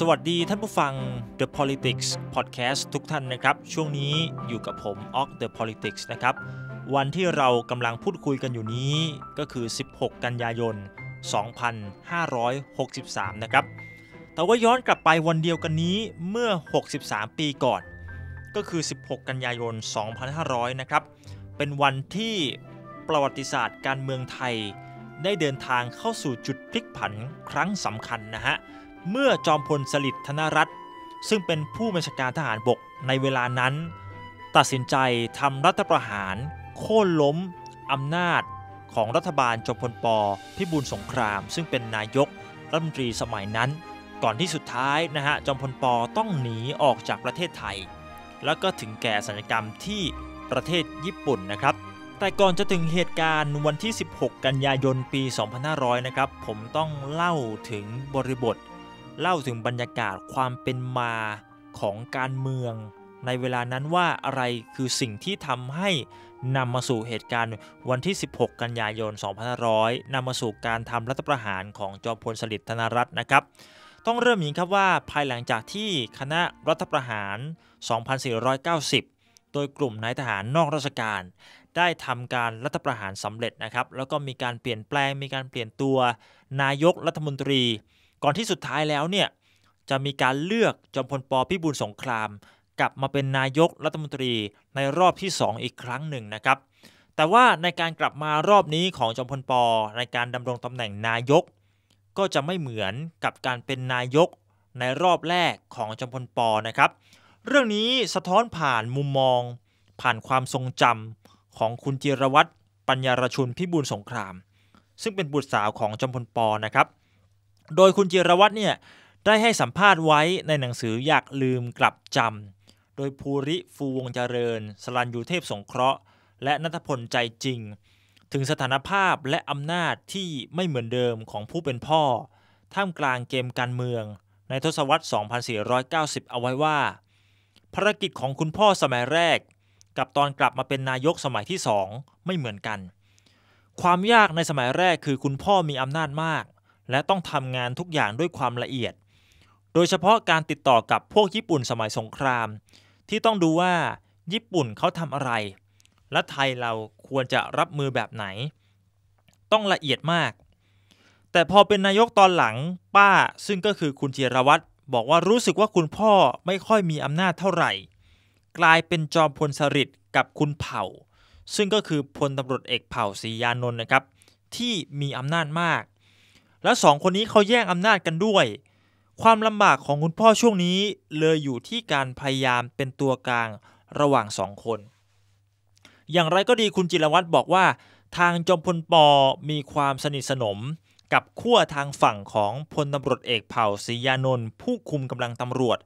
สวัสดีท่านผู้ฟัง The Politics Podcast ทุกท่านนะครับ ช่วงนี้อยู่กับผมออก The Politics นะครับ วันที่เรากำลังพูดคุยกันอยู่นี้ก็คือ 16 กันยายน 2563 นะครับ แต่ว่าย้อนกลับไปวันเดียวกันนี้เมื่อ 63 ปีก่อน ก็คือ 16 กันยายน 2500 นะครับ เป็นวันที่ประวัติศาสตร์การเมืองไทย ได้เดินทางเข้าสู่จุดพลิกผันครั้งสำคัญนะฮะเมื่อจอมพลสฤษดิ์ธนรัตน์ซึ่งเป็นผู้บัญชาการทหารบกในเวลานั้น ตัดสินใจทำรัฐประหาร โค่นล้มอำนาจของรัฐบาลจอมพลปพิบูลสงคราม ซึ่งเป็นนายก รัฐมนตรีสมัยนั้น ก่อนที่สุดท้ายนะฮะจอมพลปต้องหนีออกจากประเทศไทย แล้วก็ถึงแก่สัญกรรมที่ประเทศญี่ปุ่นนะครับ แต่ก่อนจะถึงเหตุการณ์วันที่ 16กันยายนปี2500นะครับผมต้องเล่าถึงบริบทเล่าถึงบรรยากาศความเป็นมาของการเมือง ในเวลานั้นว่าอะไรคือสิ่งที่ทำให้นำมาสู่เหตุการณ์วันที่ 16 กันยายน 2500 นำมาสู่การทำรัฐประหารของจอมพลสฤษดิ์ธนรัตน์นะครับ ต้องเริ่มอย่างครับว่าภายหลังจากที่คณะรัฐประหาร 2490 โดยกลุ่มนายทหารนอกราชการ ได้ทำการรัฐประหารสำเร็จนะครับแล้วก็มีการเปลี่ยนแปลงมีการเปลี่ยนตัวนายกรัฐมนตรีก่อนที่สุดท้ายแล้วเนี่ยจะมีการเลือกจอมพลปพิบูลสงคราม กลับมาเป็นนายกรัฐมนตรีในรอบที่2อีกครั้งหนึ่งนะครับ แต่ว่าในการกลับมารอบนี้ของจอมพลปในการดำรงตำแหน่งนายก ก็จะไม่เหมือนกับการเป็นนายกในรอบแรกของจอมพลปนะครับ เรื่องนี้สะท้อนผ่านมุมมองผ่านความทรงจำของคุณจิรวัตรปัญญารชุนพิบูลสงคราม ซึ่งเป็นบุตรสาวของจอมพลปนะครับโดยคุณจิรวัตรเนี่ยได้ให้สัมภาษณ์ไว้ในหนังสืออยากลืมกลับจำโดยภูริฟูวงเจริญสลันยูเทพสงเคราะห์ และนัทพลใจจริง ถึงสถานภาพและอำนาจที่ไม่เหมือนเดิมของผู้เป็นพ่อ ท่ามกลางเกมการเมืองในทศวรรษ 2490 เอาไว้ว่าภารกิจของคุณพ่อสมัยแรกกับตอนกลับมาเป็นนายกสมัยที่สองไม่เหมือนกัน ความยากในสมัยแรกคือคุณพ่อมีอำนาจมากและต้องทำงานทุกอย่างด้วยความละเอียด โดยเฉพาะการติดต่อกับพวกญี่ปุ่นสมัยสงคราม ที่ต้องดูว่าญี่ปุ่นเขาทำอะไร และไทยเราควรจะรับมือแบบไหน ต้องละเอียดมาก แต่พอเป็นนายกตอนหลังป้า ซึ่งก็คือคุณเจรวัตรบอกว่ารู้สึกว่าคุณพ่อไม่ค่อยมีอำนาจเท่าไหร่ กลายเป็นจอมพลสฤษดิ์กับคุณเผ่า ซึ่งก็คือพลตำรวจเอกเผ่าศรียานนท์นะครับ ที่มีอำนาจมากและสองคนนี้เขาแย่งอำนาจกันด้วย ความลำบากของคุณพ่อช่วงนี้เลยอยู่ที่การพยายามเป็นตัวกลางระหว่างสองคน อย่างไรก็ดีคุณจิรวัตรบอกว่า ทางจอมพลปอมีความสนิทสนม กับขั้วทางฝั่งของ พลตำรวจเอกเผ่าศรียานนท์ผู้คุมกำลังตำรวจ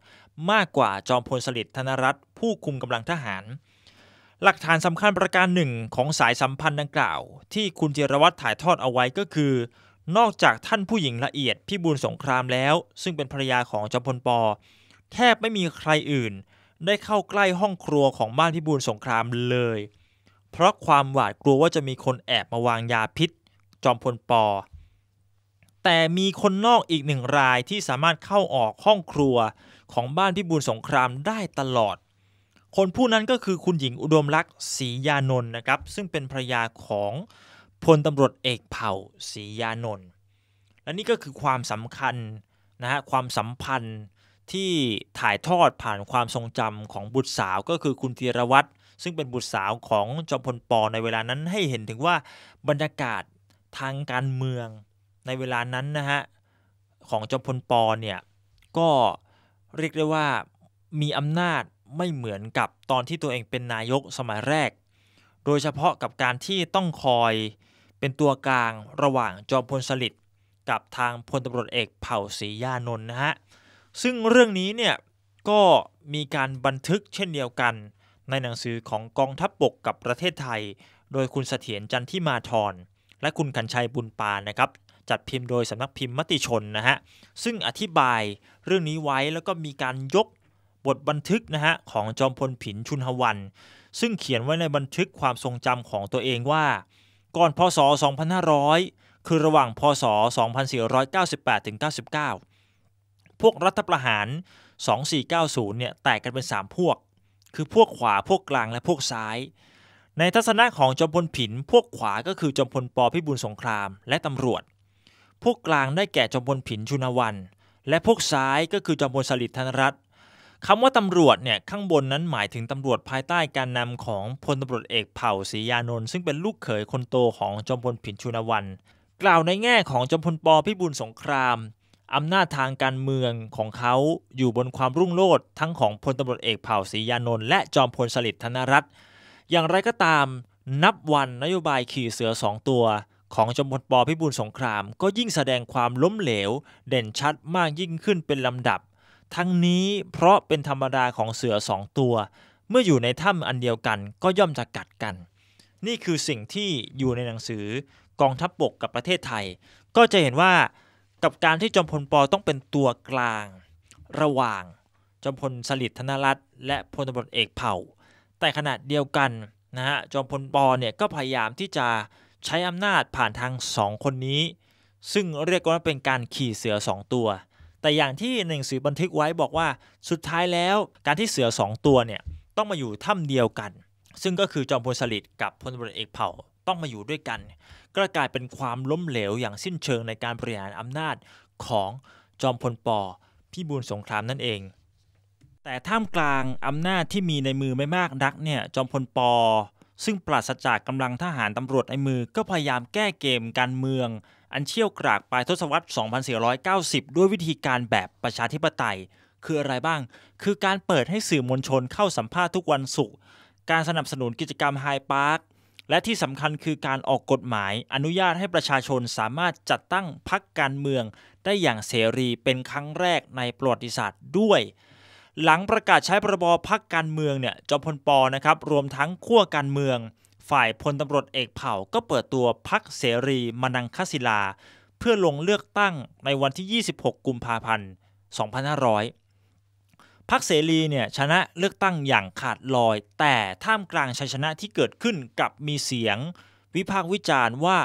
มากกว่าจอมพลสฤษดิ์ธนรัฐผู้คุมกำลังทหาร หลักฐานสำคัญประการหนึ่งของสายสัมพันธ์ดังกล่าว ที่คุณจิรวัตรถ่ายทอดเอาไว้ก็คือนอกจากท่านผู้หญิงละเอียดพี่บูญสงครามแล้ว ซึ่งเป็นภรรยาของจอมพลปอแทบไม่มีใครอื่น ได้เข้าใกล้ห้องครัวของบ้านพี่บูญสงครามเลย เพราะความหวาดกลัวว่าจะมีคนแอบมาวางยาพิษ จอมพลปอแต่มีคนนอกอีกหนึ่งรายที่สามารถเข้าออกห้องครัวของบ้านพี่บูญสงครามได้ตลอด คนผู้นั้นก็คือคุณหญิงอุดมรักษ์ศรียานนท์นะครับซึ่งเป็นภรรยาของพลตำรวจเอกเผ่าศรียานนท์ และนี่ก็คือความสำคัญนะฮะความสัมพันธ์ที่ถ่ายทอดผ่านความทรงจำของบุตรสาวก็คือคุณธีรวัตรซึ่งเป็นบุตรสาวของจอมพลปอในเวลานั้นให้เห็นถึงว่าบรรยากาศทางการเมืองในเวลานั้นนะฮะของจอมพลปอเนี่ยก็เรียกได้ว่ามีอำนาจไม่เหมือนกับตอนที่ตัวเองเป็นนายกสมัยแรก โดยเฉพาะกับการที่ต้องคอยเป็นตัวกลางระหว่างจอมพลสฤษดิ์กับทางพลตำรวจเอกเผ่าศรียานนท์นะฮะ ซึ่งเรื่องนี้เนี่ยก็มีการบันทึกเช่นเดียวกัน ในหนังสือของกองทัพบบกกับประเทศไทย โดยคุณเสถียรจันทิมาธรและคุณขันชัยบุญปานนะครับ จัดพิมพ์โดยสำนักพิมพ์มติชนนะฮะ ซึ่งอธิบายเรื่องนี้ไว้แล้วก็มีการยกบทบันทึกนะฮะของจอมพลผินชุนหวัน ซึ่งเขียนไว้ในบันทึกความทรงจำของตัวเองว่าก่อนพศ2500 คือระหว่างพศ 2498ถึง99 พวกรัฐประหาร 2490เนี่ยแตกกันเป็น 3 พวก คือพวกขวาพวกกลางและพวกซ้าย ในทัศนะของจอมพลผินพวกขวาก็คือจอมพลปพิบูลสงครามและตำรวจ พวกกลางได้แก่จอมพลผินชุนวัน และพวกซ้ายก็คือจอมพลสฤษดิ์ธนรัตคำว่าตำรวจเนี่ยข้างบนนั้นหมายถึงตำรวจภายใต้การนำของพลตำรวจเอกเผ่าศรียานนท์ซึ่งเป็นลูกเขยคนโตของจอมพลผินชุนวันกล่าวในแง่ของจอมพลปพิบูลสงครามอำนาจทางการเมืองของเขาอยู่บนความรุ่งโรจน์ทั้งของพลตำรวจเอกเผ่าศรียานนท์และจอมพลสฤษดิ์ธนรัตน์อย่างไรก็ตาม นับวันนโยบายขี่เสือสองตัว ของจอมพลปพิบูลสงคราม ก็ยิ่งแสดงความล้มเหลวเด่นชัดมากยิ่งขึ้นเป็นลำดับทั้งนี้เพราะเป็นธรรมดาของเสือสองตัว เมื่ออยู่ในถ้ำอันเดียวกันก็ย่อมจะกัดกัน นี่คือสิ่งที่อยู่ในหนังสือกองทัพบบกกับประเทศไทย ก็จะเห็นว่ากับการที่จอมพลปอต้องเป็นตัวกลาง ระหว่างจอมพลสฤษดิ์ธนรัตน์และพลตบเอกเผ่า แต่ขณะเดียวกันนะฮะจอมพลปอเนี่ยก็พยายามที่จะใช้อำนาจผ่านทางสองคนนี้ ซึ่งเรียกว่าเป็นการขี่เสือสองตัวแต่อย่างที่หนังสือบันทึกไว้บอกว่าสุดท้ายแล้วการที่เสือ2ตัวเนี่ยต้องมาอยู่ถ้ำเดียวกัน ซึ่งก็คือจอมพลสฤษดิ์กับพลตำรวจเอกเผ่าต้องมาอยู่ด้วยกันก็กลายเป็นความล้มเหลวอย่างสิ้นเชิงในการบริหารอำนาจของจอมพลปอพิบูลสงครามนั่นเอง แต่ท่ามกลางอำนาจที่มีในมือไม่มากนักเนี่ยจอมพลปอซึ่งปราศจากกำลังทหารตำรวจในมือก็พยายามแก้เกมการเมืองอันเชี่ยวกรากปลายทศวรรษ 2490 ด้วยวิธีการแบบประชาธิปไตย คืออะไรบ้าง คือการเปิดให้สื่อมวลชนเข้าสัมภาษณ์ทุกวันศุกร์ การสนับสนุนกิจกรรมไฮพาร์ค และที่สำคัญคือการออกกฎหมาย อนุญาตให้ประชาชนสามารถจัดตั้งพรรคการเมือง ได้อย่างเสรีเป็นครั้งแรกในประวัติศาสตร์ด้วย หลังประกาศใช้พรบพักการเมืองเนี่ยจอมพลปอนะครับ รวมทั้งขั้วการเมืองฝ่ายพลตำรวจเอกเผ่าก็เปิดตัวพักเสรีมนังคศิลาเพื่อลงเลือกตั้งในวันที่ 26 กุมภาพันธ์ 2500พักเสรีเนี่ยชนะเลือกตั้งอย่างขาดลอย แต่ท่ามกลางชัยชนะที่เกิดขึ้นกับมีเสียง วิพากษ์วิจารณ์ว่า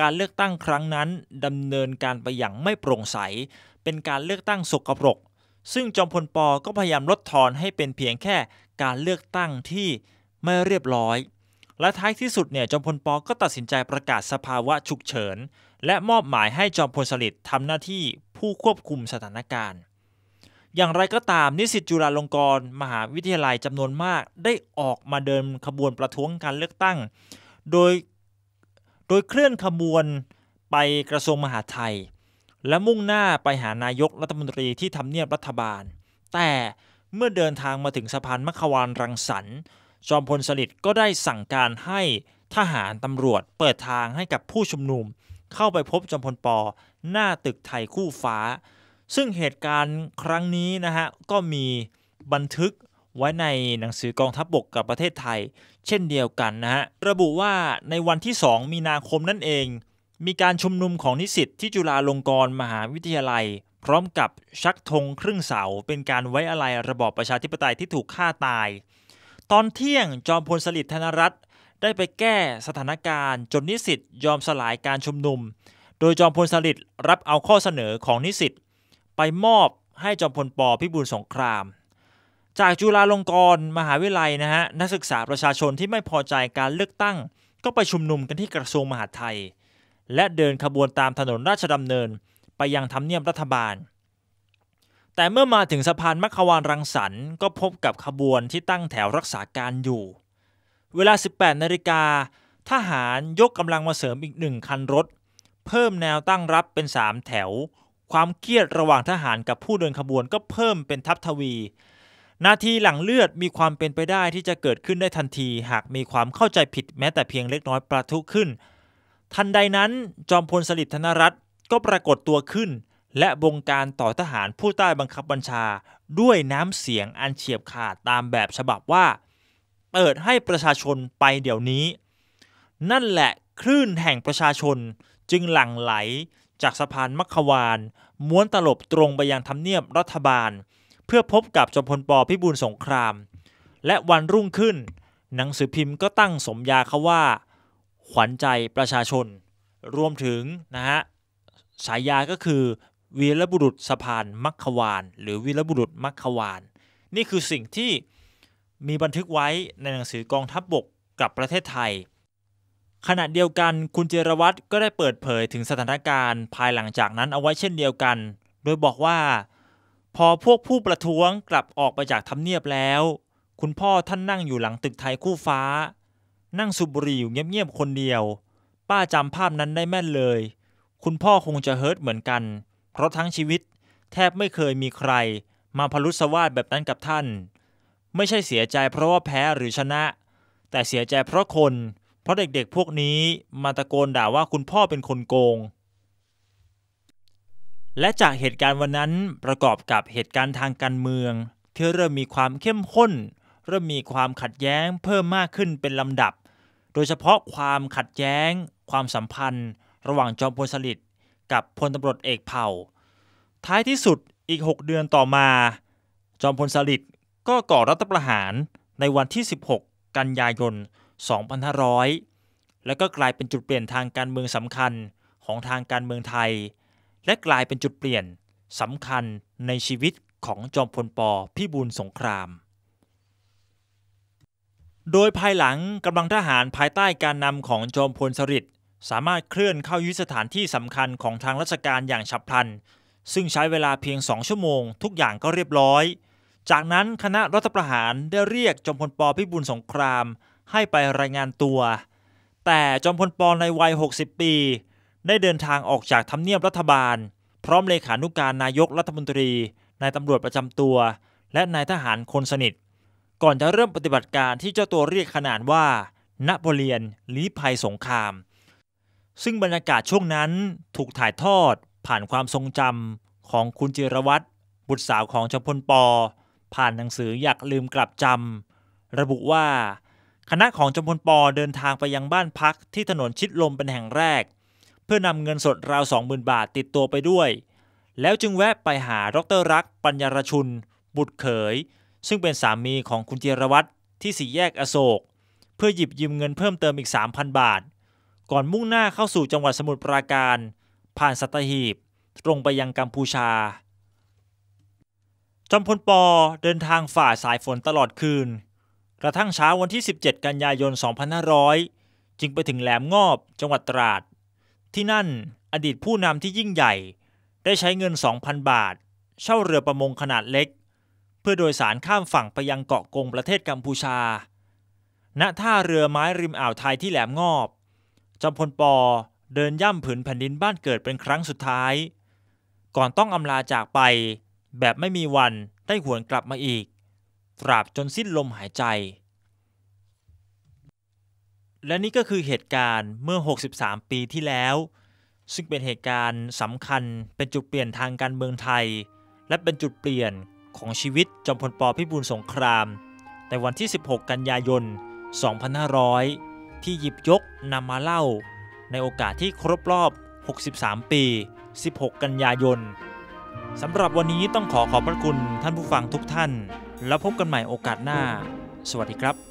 การเลือกตั้งครั้งนั้นดำเนินการไปอย่างไม่โปร่งใส เป็นการเลือกตั้งสกปรก ซึ่งจอมพลปก็พยายามลดทอนให้เป็นเพียงแค่การเลือกตั้งที่ไม่เรียบร้อยและท้ายที่สุดเนี่ยจอมพลปอก็ตัดสินใจประกาศสภาวะฉุกเฉิน และมอบหมายให้จอมพลสฤษดิ์ทำหน้าที่ผู้ควบคุมสถานการณ์ อย่างไรก็ตามนิสิตจุฬาลงกรณ์มหาวิทยาลัยจำนวนมากได้ออกมาเดินขบวนประท้วงการเลือกตั้ง โดยโดยเคลื่อนขบวนไปกระทรวงมหาดไทย และมุ่งหน้าไปหานายกรัฐมนตรีที่ทำเนียบรัฐบาล แต่เมื่อเดินทางมาถึงสะพานมัควานรังสรรค์จอมพลสฤษดิ์ก็ได้สั่งการให้ทหารตำรวจเปิดทางให้กับผู้ชุมนุมเข้าไปพบจอมพลปอหน้าตึกไทยคู่ฟ้า ซึ่งเหตุการณ์ครั้งนี้นะฮะก็มีบันทึกไว้ในหนังสือกองทัพบบกกับประเทศไทย เช่นเดียวกันนะฮะระบุว่าในวันที่2มีนาคมนั่นเอง มีการชุมนุมของนิสิตที่จุฬาลงกรณ์มหาวิทยาลัย พร้อมกับชักธงครึ่งเสาเป็นการไว้อะไรระบอบประชาธิปไตยที่ถูกฆ่าตายตอนเที่ยง จอมพลสฤษดิ์ธนรัตน์ได้ไปแก้สถานการณ์จนนิสิตยอมสลายการชุมนุม โดยจอมพลสฤษดิ์รับเอาข้อเสนอของนิสิตไปมอบให้จอมพลปพิบูลสงคราม จากจุฬาลงกรณ์มหาวิทยาลัยนะฮะนักศึกษาประชาชนที่ไม่พอใจการเลือกตั้ง ก็ไปชุมนุมกันที่กระทรวงมหาดไทย และเดินขบวนตามถนนราชดำเนินไปยังทำเนียบรัฐบาลแต่เมื่อมาถึงสะพานมัคควานรังสรรค์ก็พบกับขบวนที่ตั้งแถวรักษาการอยู่ เวลา 18นาฬิกา ทหารยกกำลังมาเสริมอีกหนึ่งคันรถ เพิ่มแนวตั้งรับเป็น 3 แถว ความเครียดระหว่างทหารกับผู้เดินขบวนก็เพิ่มเป็นทัพทวีนาทีหลังเลือดมีความเป็นไปได้ที่จะเกิดขึ้นได้ทันที หากมีความเข้าใจผิดแม้ แต่เพียงเล็กน้อยประทุขึ้น ทันใดนั้นจอมพลสฤษดิ์ธนรัตน์ก็ปรากฏตัวขึ้นและบงการต่อทหารผู้ใต้บังคับบัญชาด้วยน้ำเสียงอันเฉียบขาดตามแบบฉบับว่า เปิดให้ประชาชนไปเดี๋ยวนี้ นั่นแหละคลื่นแห่งประชาชนจึงหลั่งไหล จากสะพานมัคควานม้วนตลบตรงไปยังทำเนียบรัฐบาล เพื่อพบกับจอมพลปพิบูลสงคราม และวันรุ่งขึ้น หนังสือพิมพ์ก็ตั้งสมญาเขาว่า ขวัญใจประชาชน รวมถึงนะฮะฉายาก็คือวีรบุรุษสะพานมัคควาน หรือวีรบุรุษมัคควาน นี่คือสิ่งที่มีบันทึกไว้ในหนังสือกองทัพบบกกับประเทศไทย ขณะเดียวกันคุณเจรวัตรก็ได้เปิดเผยถึงสถานการณ์ภายหลังจากนั้นเอาไว้เช่นเดียวกัน โดยบอกว่า พอพวกผู้ประท้วงกลับออกไปจากทำเนียบแล้ว คุณพ่อท่านนั่งอยู่หลังตึกไทยคู่ฟ้า นั่งสุบรีอยู่เงียบๆคนเดียว ป้าจำภาพนั้นได้แม่นเลย คุณพ่อคงจะเฮิร์ตเหมือนกันเพราะทั้งชีวิตแทบไม่เคยมีใครมาพลุสวาดแบบนั้นกับท่าน ไม่ใช่เสียใจเพราะว่าแพ้หรือชนะ แต่เสียใจเพราะคน เพราะเด็กๆ พวกนี้มาตะโกนด่าว่าคุณพ่อเป็นคนโกง และจากเหตุการณ์วันนั้นประกอบกับเหตุการณ์ทางการเมืองที่เริ่มมีความเข้มข้น เริ่มมีความขัดแย้งเพิ่มมากขึ้นเป็นลำดับ โดยเฉพาะความขัดแย้งความสัมพันธ์ ระหว่างจอมพลสฤษดิ์กับพลตำรวจเอกเผ่า ท้ายที่สุดอีก 6 เดือนต่อมา จอมพลสฤษดิ์ก็ก่อรัฐประหารในวันที่ 16 กันยายน2500และก็กลายเป็นจุดเปลี่ยนทางการเมืองสำคัญของทางการเมืองไทย และกลายเป็นจุดเปลี่ยนสำคัญในชีวิตของจอมพลปพิบูลสงคราม โดยภายหลังกำลังทหารภายใต้การนำของจอมพลสฤษดิ์สามารถเคลื่อนเข้ายึดสถานที่สำคัญของทางราชการอย่างฉับพลัน ซึ่งใช้เวลาเพียงสองชั่วโมงทุกอย่างก็เรียบร้อย จากนั้นคณะรัฐประหารได้เรียกจอมพลปพิบูลสงครามให้ไปรายงานตัว แต่จอมพลปในวัย 60 ปี ได้เดินทางออกจากทำเนียบรัฐบาล พร้อมเลขานุกการนายกรัฐมนตรีนายตำรวจประจำตัว และนายทหารคนสนิท ก่อนจะเริ่มปฏิบัติการที่เจ้าตัวเรียกขนานว่านโปเลียน ลีภัยสงครามซึ่งบรรยากาศช่วงนั้นถูกถ่ายทอดผ่านความทรงจำของคุณจิรวัตรบุตรสาวของชมพลปอผ่านหนังสืออยากลืมกลับจำระบุว่า คณะของจมพลปอเดินทางไปยังบ้านพักที่ถนนชิดลมเป็นแห่งแรก เพื่อนำเงินสดราวสองหมื่นบาทติดตัวไปด้วย แล้วจึงแวะไปหาดรรัก ปัญญารชุนบุตรเขยซึ่งเป็นสามีของคุณจิรวัตรที่สี่แยกอโศก เพื่อหยิบยืมเงินเพิ่มเติมอีก 3,000 บาทก่อนมุ่งหน้าเข้าสู่จังหวัดสมุทรปราการ ผ่านสัตหีบ ตรงไปยังกัมพูชา จอมพลปอเดินทางฝ่าสายฝนตลอดคืน กระทั่งเช้าวันที่ 17 กันยายน 2500จึงไปถึงแหลมงอบจังหวัดตราดที่นั่นอดีตผู้นำที่ยิ่งใหญ่ ได้ใช้เงิน 2,000 บาท เช่าเรือประมงขนาดเล็ก เพื่อโดยสารข้ามฝั่งไปยังเกาะกงประเทศกัมพูชาณท่าเรือไม้ริมอ่าวไทยที่แหลมงอบจอมพลปอเดินย่ำผืนแผ่นดินบ้านเกิดเป็นครั้งสุดท้าย ก่อนต้องอำลาจากไป แบบไม่มีวันได้หวนกลับมาอีก ตราบจนสิ้นลมหายใจ และนี่ก็คือเหตุการณ์เมื่อ 63 ปีที่แล้ว ซึ่งเป็นเหตุการณ์สำคัญเป็นจุดเปลี่ยนทางการเมืองไทย และเป็นจุดเปลี่ยนของชีวิตจอมพลป พิบูลสงครามในวันที่ 16 กันยายน 2500ที่หยิบยกนำมาเล่า ในโอกาสที่ครบรอบ 63 ปี 16 กันยายน สำหรับวันนี้ต้องขอขอบพระคุณท่านผู้ฟังทุกท่าน แล้วพบกันใหม่โอกาสหน้า สวัสดีครับ